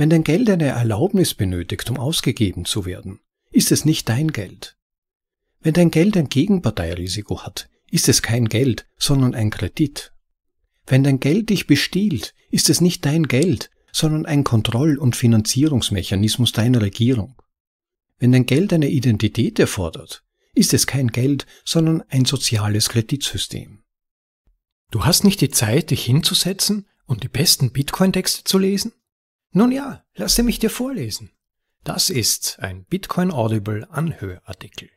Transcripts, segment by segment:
Wenn dein Geld eine Erlaubnis benötigt, um ausgegeben zu werden, ist es nicht dein Geld. Wenn dein Geld ein Gegenparteirisiko hat, ist es kein Geld, sondern ein Kredit. Wenn dein Geld dich bestiehlt, ist es nicht dein Geld, sondern ein Kontroll- und Finanzierungsmechanismus deiner Regierung. Wenn dein Geld eine Identität erfordert, ist es kein Geld, sondern ein soziales Kreditsystem. Du hast nicht die Zeit, dich hinzusetzen und die besten Bitcoin-Texte zu lesen? Nun ja, lasse mich dir vorlesen. Das ist ein Bitcoin Audible Anhörartikel.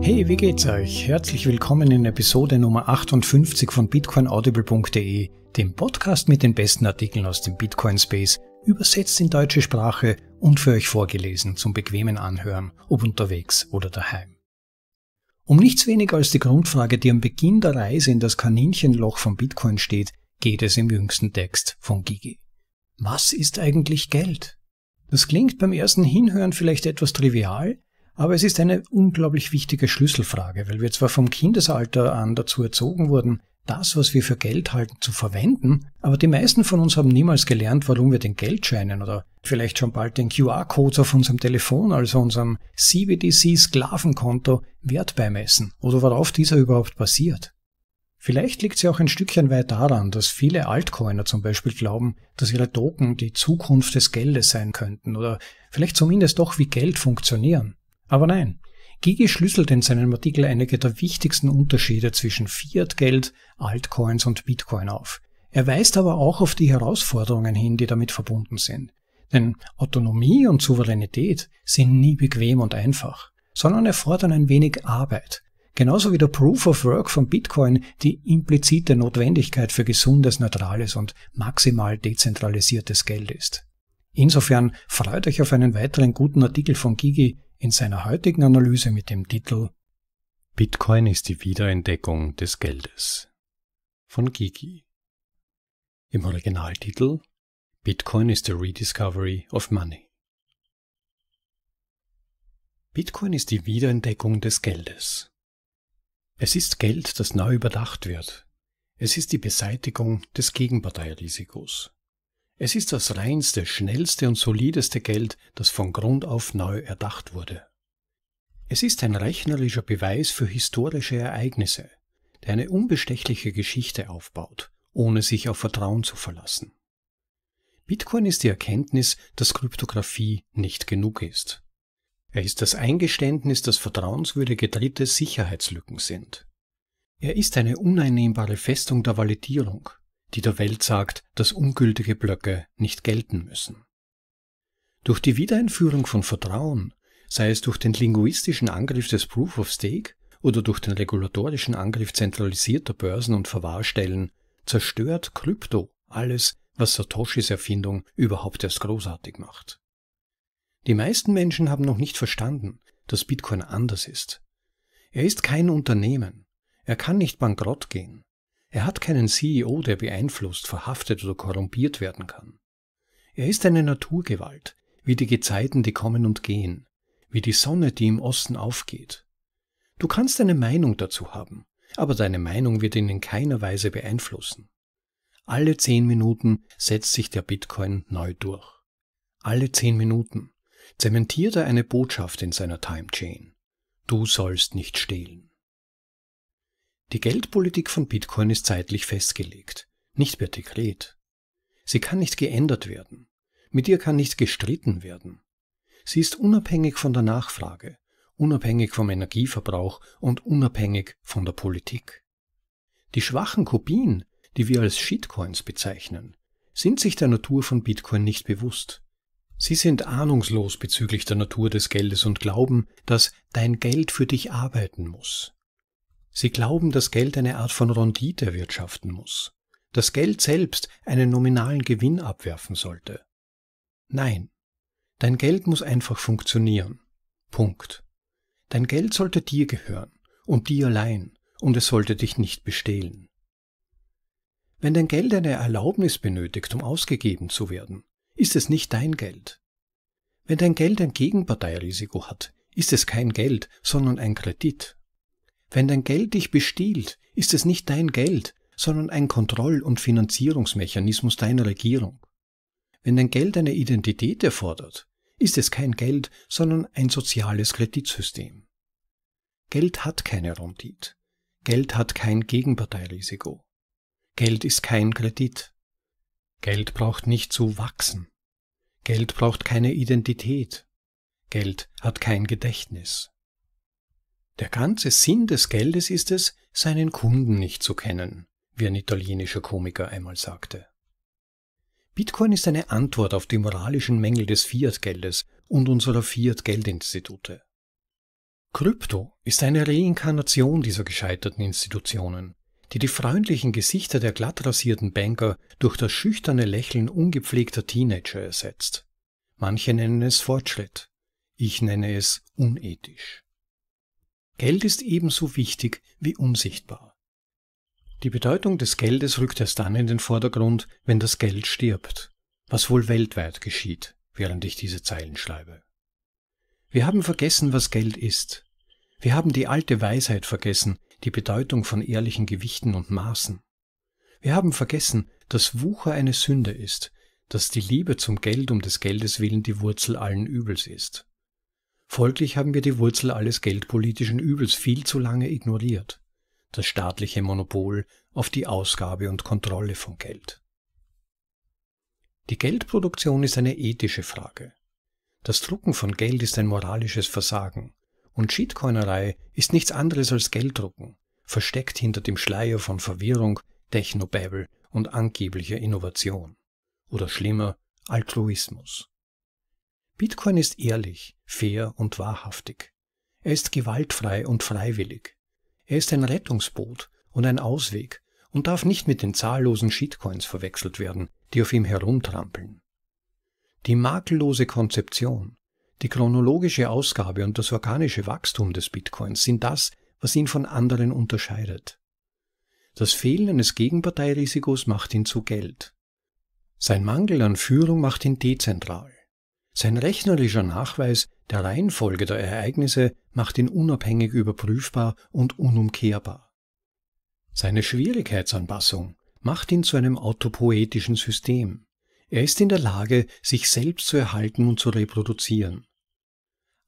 Hey, wie geht's euch? Herzlich willkommen in Episode Nummer 58 von bitcoinaudible.de, dem Podcast mit den besten Artikeln aus dem Bitcoin Space, übersetzt in deutsche Sprache und für euch vorgelesen zum bequemen Anhören, ob unterwegs oder daheim. Um nichts weniger als die Grundfrage, die am Beginn der Reise in das Kaninchenloch von Bitcoin steht, geht es im jüngsten Text von Gigi. Was ist eigentlich Geld? Das klingt beim ersten Hinhören vielleicht etwas trivial, aber es ist eine unglaublich wichtige Schlüsselfrage, weil wir zwar vom Kindesalter an dazu erzogen wurden, das, was wir für Geld halten, zu verwenden. Aber die meisten von uns haben niemals gelernt, warum wir den Geldscheinen oder vielleicht schon bald den QR-Code auf unserem Telefon, also unserem CBDC-Sklavenkonto, Wert beimessen oder worauf dieser überhaupt basiert. Vielleicht liegt sie auch ein Stückchen weit daran, dass viele Altcoiner zum Beispiel glauben, dass ihre Token die Zukunft des Geldes sein könnten oder vielleicht zumindest doch wie Geld funktionieren. Aber nein, Gigi schlüsselt in seinem Artikel einige der wichtigsten Unterschiede zwischen Fiat-Geld, Altcoins und Bitcoin auf. Er weist aber auch auf die Herausforderungen hin, die damit verbunden sind. Denn Autonomie und Souveränität sind nie bequem und einfach, sondern erfordern ein wenig Arbeit. Genauso wie der Proof of Work von Bitcoin die implizite Notwendigkeit für gesundes, neutrales und maximal dezentralisiertes Geld ist. Insofern freut euch auf einen weiteren guten Artikel von Gigi, in seiner heutigen Analyse mit dem Titel Bitcoin ist die Wiederentdeckung des Geldes von Gigi. Im Originaltitel Bitcoin is the Rediscovery of Money. Bitcoin ist die Wiederentdeckung des Geldes. Es ist Geld, das neu überdacht wird. Es ist die Beseitigung des Gegenparteirisikos. Es ist das reinste, schnellste und solideste Geld, das von Grund auf neu erdacht wurde. Es ist ein rechnerischer Beweis für historische Ereignisse, der eine unbestechliche Geschichte aufbaut, ohne sich auf Vertrauen zu verlassen. Bitcoin ist die Erkenntnis, dass Kryptographie nicht genug ist. Er ist das Eingeständnis, dass vertrauenswürdige Dritte Sicherheitslücken sind. Er ist eine uneinnehmbare Festung der Validierung, die der Welt sagt, dass ungültige Blöcke nicht gelten müssen. Durch die Wiedereinführung von Vertrauen, sei es durch den linguistischen Angriff des Proof of Stake oder durch den regulatorischen Angriff zentralisierter Börsen und Verwahrstellen, zerstört Krypto alles, was Satoshis Erfindung überhaupt erst großartig macht. Die meisten Menschen haben noch nicht verstanden, dass Bitcoin anders ist. Er ist kein Unternehmen. Er kann nicht bankrott gehen. Er hat keinen CEO, der beeinflusst, verhaftet oder korrumpiert werden kann. Er ist eine Naturgewalt, wie die Gezeiten, die kommen und gehen, wie die Sonne, die im Osten aufgeht. Du kannst eine Meinung dazu haben, aber deine Meinung wird ihn in keiner Weise beeinflussen. Alle zehn Minuten setzt sich der Bitcoin neu durch. Alle zehn Minuten zementiert er eine Botschaft in seiner Time Chain. Du sollst nicht stehlen. Die Geldpolitik von Bitcoin ist zeitlich festgelegt, nicht per Dekret. Sie kann nicht geändert werden. Mit ihr kann nicht gestritten werden. Sie ist unabhängig von der Nachfrage, unabhängig vom Energieverbrauch und unabhängig von der Politik. Die schwachen Kopien, die wir als Shitcoins bezeichnen, sind sich der Natur von Bitcoin nicht bewusst. Sie sind ahnungslos bezüglich der Natur des Geldes und glauben, dass dein Geld für dich arbeiten muss. Sie glauben, dass Geld eine Art von Rendite erwirtschaften muss, dass Geld selbst einen nominalen Gewinn abwerfen sollte. Nein, dein Geld muss einfach funktionieren. Punkt. Dein Geld sollte dir gehören und dir allein, und es sollte dich nicht bestehlen. Wenn dein Geld eine Erlaubnis benötigt, um ausgegeben zu werden, ist es nicht dein Geld. Wenn dein Geld ein Gegenparteirisiko hat, ist es kein Geld, sondern ein Kredit. Wenn dein Geld dich bestiehlt, ist es nicht dein Geld, sondern ein Kontroll- und Finanzierungsmechanismus deiner Regierung. Wenn dein Geld eine Identität erfordert, ist es kein Geld, sondern ein soziales Kreditsystem. Geld hat keine Rondit. Geld hat kein Gegenparteirisiko. Geld ist kein Kredit. Geld braucht nicht zu wachsen. Geld braucht keine Identität. Geld hat kein Gedächtnis. Der ganze Sinn des Geldes ist es, seinen Kunden nicht zu kennen, wie ein italienischer Komiker einmal sagte. Bitcoin ist eine Antwort auf die moralischen Mängel des Fiat-Geldes und unserer Fiat-Geldinstitute. Krypto ist eine Reinkarnation dieser gescheiterten Institutionen, die die freundlichen Gesichter der glattrasierten Banker durch das schüchterne Lächeln ungepflegter Teenager ersetzt. Manche nennen es Fortschritt, ich nenne es unethisch. Geld ist ebenso wichtig wie unsichtbar. Die Bedeutung des Geldes rückt erst dann in den Vordergrund, wenn das Geld stirbt, was wohl weltweit geschieht, während ich diese Zeilen schreibe. Wir haben vergessen, was Geld ist. Wir haben die alte Weisheit vergessen, die Bedeutung von ehrlichen Gewichten und Maßen. Wir haben vergessen, dass Wucher eine Sünde ist, dass die Liebe zum Geld um des Geldes willen die Wurzel allen Übels ist. Folglich haben wir die Wurzel alles geldpolitischen Übels viel zu lange ignoriert, das staatliche Monopol auf die Ausgabe und Kontrolle von Geld. Die Geldproduktion ist eine ethische Frage. Das Drucken von Geld ist ein moralisches Versagen und Cheatcoinerei ist nichts anderes als Gelddrucken, versteckt hinter dem Schleier von Verwirrung, Technobabble und angeblicher Innovation. Oder schlimmer, Altruismus. Bitcoin ist ehrlich, fair und wahrhaftig. Er ist gewaltfrei und freiwillig. Er ist ein Rettungsboot und ein Ausweg und darf nicht mit den zahllosen Shitcoins verwechselt werden, die auf ihm herumtrampeln. Die makellose Konzeption, die chronologische Ausgabe und das organische Wachstum des Bitcoins sind das, was ihn von anderen unterscheidet. Das Fehlen eines Gegenparteirisikos macht ihn zu Geld. Sein Mangel an Führung macht ihn dezentral. Sein rechnerischer Nachweis der Reihenfolge der Ereignisse macht ihn unabhängig überprüfbar und unumkehrbar. Seine Schwierigkeitsanpassung macht ihn zu einem autopoetischen System. Er ist in der Lage, sich selbst zu erhalten und zu reproduzieren.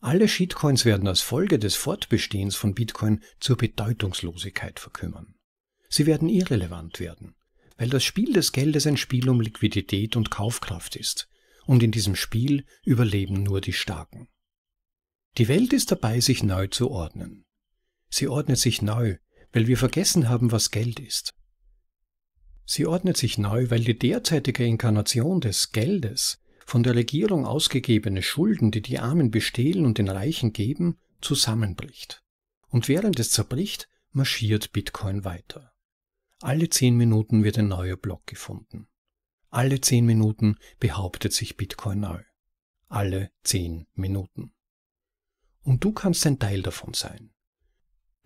Alle Shitcoins werden als Folge des Fortbestehens von Bitcoin zur Bedeutungslosigkeit verkümmern. Sie werden irrelevant werden, weil das Spiel des Geldes ein Spiel um Liquidität und Kaufkraft ist und in diesem Spiel überleben nur die Starken. Die Welt ist dabei, sich neu zu ordnen. Sie ordnet sich neu, weil wir vergessen haben, was Geld ist. Sie ordnet sich neu, weil die derzeitige Inkarnation des Geldes, von der Regierung ausgegebene Schulden, die die Armen bestehlen und den Reichen geben, zusammenbricht. Und während es zerbricht, marschiert Bitcoin weiter. Alle zehn Minuten wird ein neuer Block gefunden. Alle zehn Minuten behauptet sich Bitcoin neu. Alle zehn Minuten. Und du kannst ein Teil davon sein.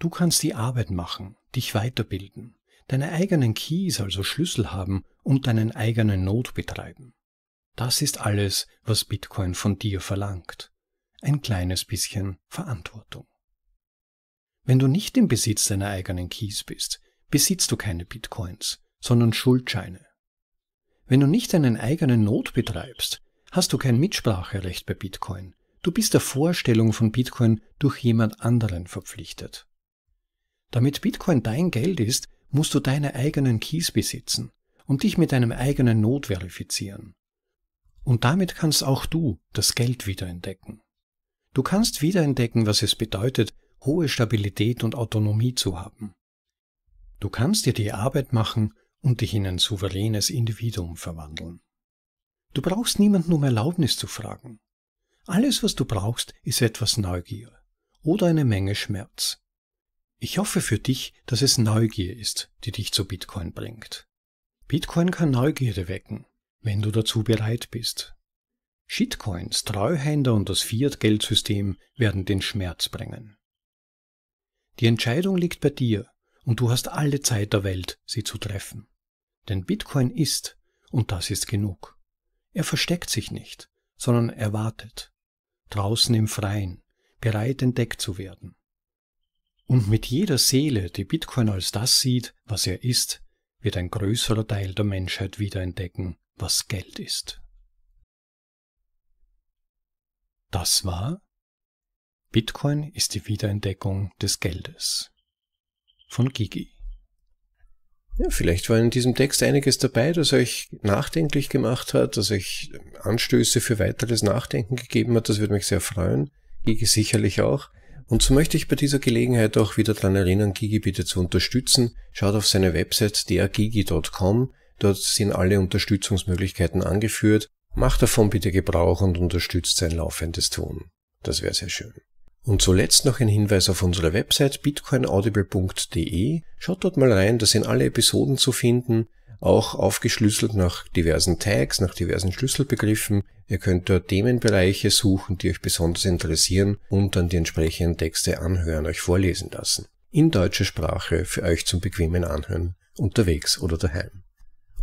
Du kannst die Arbeit machen, dich weiterbilden, deine eigenen Keys, also Schlüssel haben und deinen eigenen Not betreiben. Das ist alles, was Bitcoin von dir verlangt. Ein kleines bisschen Verantwortung. Wenn du nicht im Besitz deiner eigenen Keys bist, besitzt du keine Bitcoins, sondern Schuldscheine, wenn du nicht deinen eigenen Not betreibst, hast du kein Mitspracherecht bei Bitcoin. Du bist der Vorstellung von Bitcoin durch jemand anderen verpflichtet. Damit Bitcoin dein Geld ist, musst du deine eigenen Keys besitzen und dich mit deinem eigenen Not verifizieren. Und damit kannst auch du das Geld wiederentdecken. Du kannst wiederentdecken, was es bedeutet, hohe Stabilität und Autonomie zu haben. Du kannst dir die Arbeit machen, und dich in ein souveränes Individuum verwandeln. Du brauchst niemanden um Erlaubnis zu fragen. Alles, was du brauchst, ist etwas Neugier oder eine Menge Schmerz. Ich hoffe für dich, dass es Neugier ist, die dich zu Bitcoin bringt. Bitcoin kann Neugierde wecken, wenn du dazu bereit bist. Shitcoins, Treuhänder und das Fiat-Geldsystem werden den Schmerz bringen. Die Entscheidung liegt bei dir und du hast alle Zeit der Welt, sie zu treffen. Denn Bitcoin ist, und das ist genug. Er versteckt sich nicht, sondern er wartet, draußen im Freien, bereit entdeckt zu werden. Und mit jeder Seele, die Bitcoin als das sieht, was er ist, wird ein größerer Teil der Menschheit wiederentdecken, was Geld ist. Das war Bitcoin ist die Wiederentdeckung des Geldes von Gigi. Ja, vielleicht war in diesem Text einiges dabei, das euch nachdenklich gemacht hat, das euch Anstöße für weiteres Nachdenken gegeben hat. Das würde mich sehr freuen. Gigi sicherlich auch. Und so möchte ich bei dieser Gelegenheit auch wieder daran erinnern, Gigi bitte zu unterstützen. Schaut auf seine Website dergigi.com. Dort sind alle Unterstützungsmöglichkeiten angeführt. Macht davon bitte Gebrauch und unterstützt sein laufendes Tun. Das wäre sehr schön. Und zuletzt noch ein Hinweis auf unsere Website bitcoinaudible.de. Schaut dort mal rein, da sind alle Episoden zu finden, auch aufgeschlüsselt nach diversen Tags, nach diversen Schlüsselbegriffen. Ihr könnt dort Themenbereiche suchen, die euch besonders interessieren und dann die entsprechenden Texte anhören, euch vorlesen lassen. In deutscher Sprache für euch zum bequemen Anhören, unterwegs oder daheim.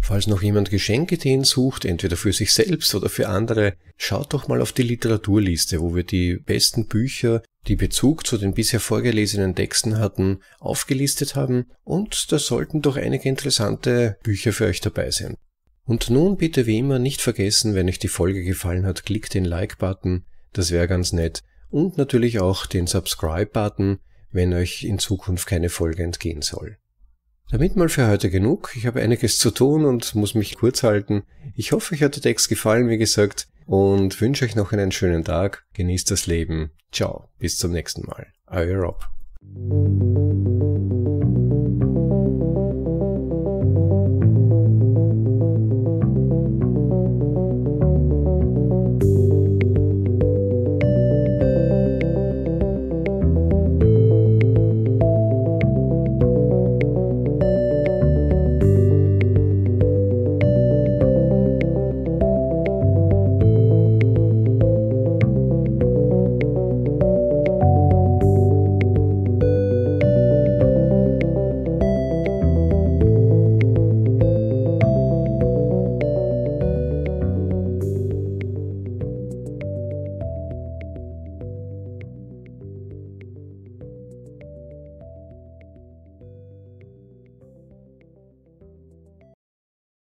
Falls noch jemand Geschenkideen sucht, entweder für sich selbst oder für andere, schaut doch mal auf die Literaturliste, wo wir die besten Bücher die Bezug zu den bisher vorgelesenen Texten hatten, aufgelistet haben und da sollten doch einige interessante Bücher für euch dabei sein. Und nun bitte wie immer nicht vergessen, wenn euch die Folge gefallen hat, klickt den Like-Button, das wäre ganz nett, und natürlich auch den Subscribe-Button, wenn euch in Zukunft keine Folge entgehen soll. Damit mal für heute genug. Ich habe einiges zu tun und muss mich kurz halten. Ich hoffe, euch hat der Text gefallen, wie gesagt, und wünsche euch noch einen schönen Tag. Genießt das Leben. Ciao, bis zum nächsten Mal. Euer Rob.